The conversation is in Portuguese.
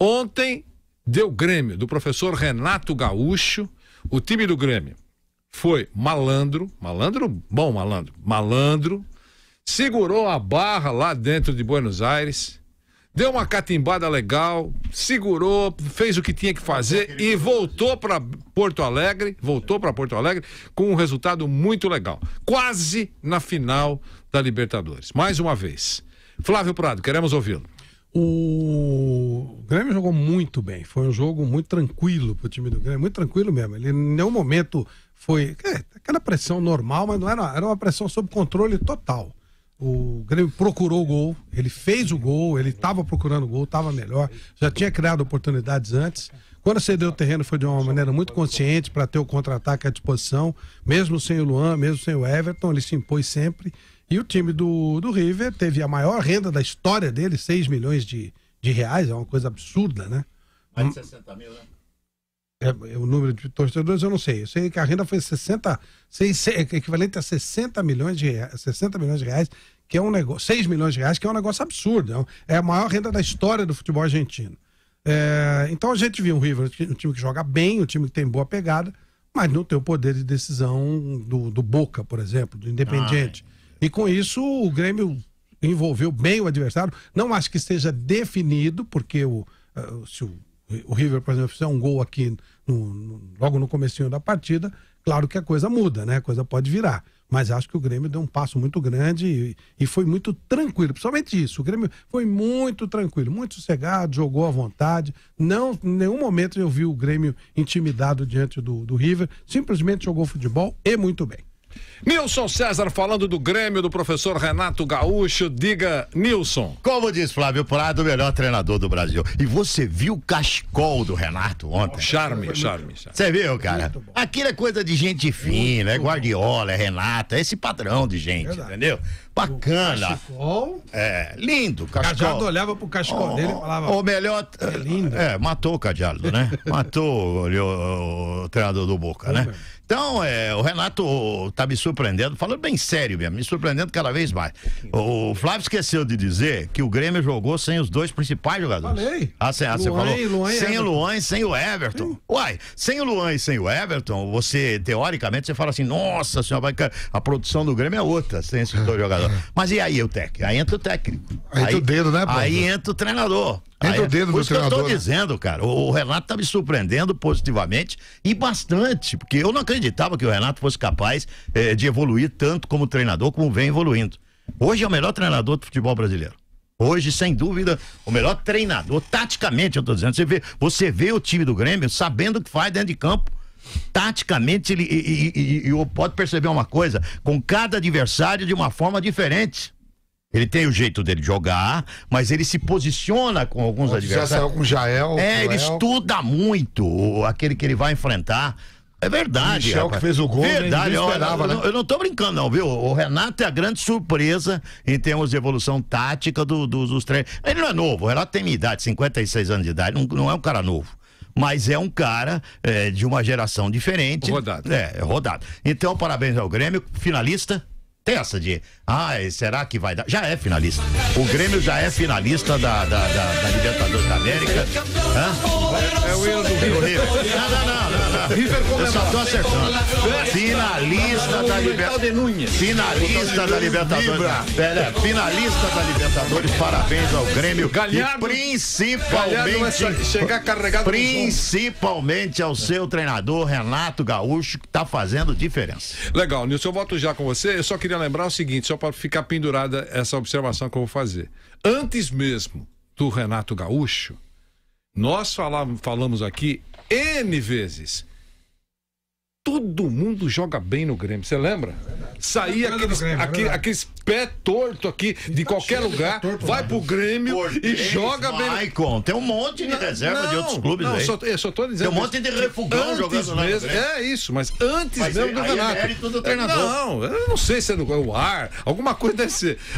Ontem deu Grêmio, do professor Renato Gaúcho. O time do Grêmio foi malandro, malandro, bom malandro, malandro, segurou a barra lá dentro de Buenos Aires, deu uma catimbada legal, segurou, fez o que tinha que fazer e voltou para Porto Alegre, voltou para Porto Alegre com um resultado muito legal, quase na final da Libertadores. Mais uma vez. Flávio Prado, queremos ouvi-lo. O Grêmio jogou muito bem. Foi um jogo muito tranquilo para o time do Grêmio, muito tranquilo mesmo. Ele em nenhum momento foi é, aquela pressão normal, mas não era, era uma pressão sob controle total. O Grêmio procurou o gol, ele fez o gol, ele estava procurando o gol, estava melhor, já tinha criado oportunidades antes. Quando cedeu o terreno foi de uma maneira muito consciente para ter o contra-ataque à disposição, mesmo sem o Luan, mesmo sem o Everton, ele se impôs sempre. E o time do, do River teve a maior renda da história dele, 6 milhões de, de reais, é uma coisa absurda, né? Mais hum. de 60 mil, né? É, o número de torcedores eu não sei. Eu sei que a renda foi 60, 6, equivalente a 60 milhões de reais, 60 milhões de reais, que é um negócio, 6 milhões de reais, que é um negócio absurdo. É, é a maior renda da história do futebol argentino. É, então a gente viu o River, um time que joga bem, um time que tem boa pegada, mas não tem o poder de decisão do, do Boca, por exemplo, do Independiente. Ah, é. E com isso o Grêmio envolveu bem o adversário. Não acho que esteja definido, porque o, eh, se o o River, por exemplo, fizer um gol aqui no, no, logo no comecinho da partida, claro que a coisa muda, né? A coisa pode virar. Mas acho que o Grêmio deu um passo muito grande e, e foi muito tranquilo, principalmente isso. O Grêmio foi muito tranquilo, muito sossegado, jogou à vontade. Não, em nenhum momento eu vi o Grêmio intimidado diante do, do River. Simplesmente jogou futebol e muito bem. Nilson César falando do Grêmio do professor Renato Gaúcho. Diga, Nilson. Como diz Flávio Prado, o melhor treinador do Brasil. E você viu o cachecol do Renato ontem? Charme, charme. Você viu, cara? Aquilo é coisa de gente fina, é Guardiola, é Renato, é esse padrão de gente, Verdade. entendeu? Bacana. Cachecol. É, lindo. Cachecol. Cajado olhava pro cachecol oh, dele e falava. Ou melhor. É lindo. É, matou o Cajado, né? matou o, o, o, treinador do Boca, né? Então, é, o Renato tá me surpreendendo, falando bem sério mesmo, me surpreendendo cada vez mais. O, Flávio esqueceu de dizer que o Grêmio jogou sem os dois principais jogadores. Falei. Ah, você ah, falou. Luan sem o Luan e sem o Everton. Sim. Uai, sem o Luan e sem o Everton, você, teoricamente, você fala assim, nossa senhora, a produção do Grêmio é outra, sem esses dois jogadores. Mas e aí o técnico? Aí entra o técnico. Aí, entra o dedo, né, Paulo? Aí entra o treinador. Entra aí, o dedo do treinador. eu tô né? dizendo, cara. O, o, Renato tá me surpreendendo positivamente e bastante, porque eu não acreditava que o Renato fosse capaz eh, de evoluir tanto como treinador, como vem evoluindo. Hoje é o melhor treinador do futebol brasileiro. Hoje, sem dúvida, o melhor treinador, taticamente, eu tô dizendo. Você vê, você vê o time do Grêmio sabendo o que faz dentro de campo Taticamente, ele e, e, e, pode perceber uma coisa: com cada adversário de uma forma diferente. Ele tem o jeito dele jogar, mas ele se posiciona com alguns Onde adversários. Já saiu com o Jael. É, ele estuda muito aquele que ele vai enfrentar. É verdade. Michel que fez o gol. Verdade, eu, esperava, eu, né? eu, não tô brincando, não, viu? O Renato é a grande surpresa em termos de evolução tática do, do, dos treinos. Ele não é novo, o Renato tem minha idade, 56 anos de idade, não, não é um cara novo mas é um cara é, de uma geração diferente. Rodado. É, rodado. Então, parabéns ao Grêmio, finalista tem essa de, ah, será que vai dar? Já é finalista. O Grêmio já é finalista da, da, da, da Libertadores da América. Hã? É, o Rio do Rio. Não, não, não. River tá Finalista da Libertadores. Finalista da Libertadores. finalista da Libertadores. Parabéns ao Grêmio. E principalmente. Chegar carregado. Principalmente ao seu treinador, Renato Gaúcho, que está fazendo diferença. Legal, Nilson, eu volto já com você. Eu só queria lembrar o seguinte, só para ficar pendurada essa observação que eu vou fazer. Antes mesmo do Renato Gaúcho, nós falávamos, falamos aqui N vezes. Todo mundo joga bem no Grêmio, você lembra? Saía aqueles, Grêmio, é aqueles, aqueles pé torto aqui de tá qualquer lugar, torto, vai né? pro Grêmio e joga bem. Maicon, tem um monte de reserva não, de outros clubes não, aí. Só, eu só tô dizendo. Tem um monte de refugão jogando lá mesmo, É isso, mas antes mas mesmo do Renato. É do é, treinador. Não, eu não sei se é no, é o ar, alguma coisa deve ser.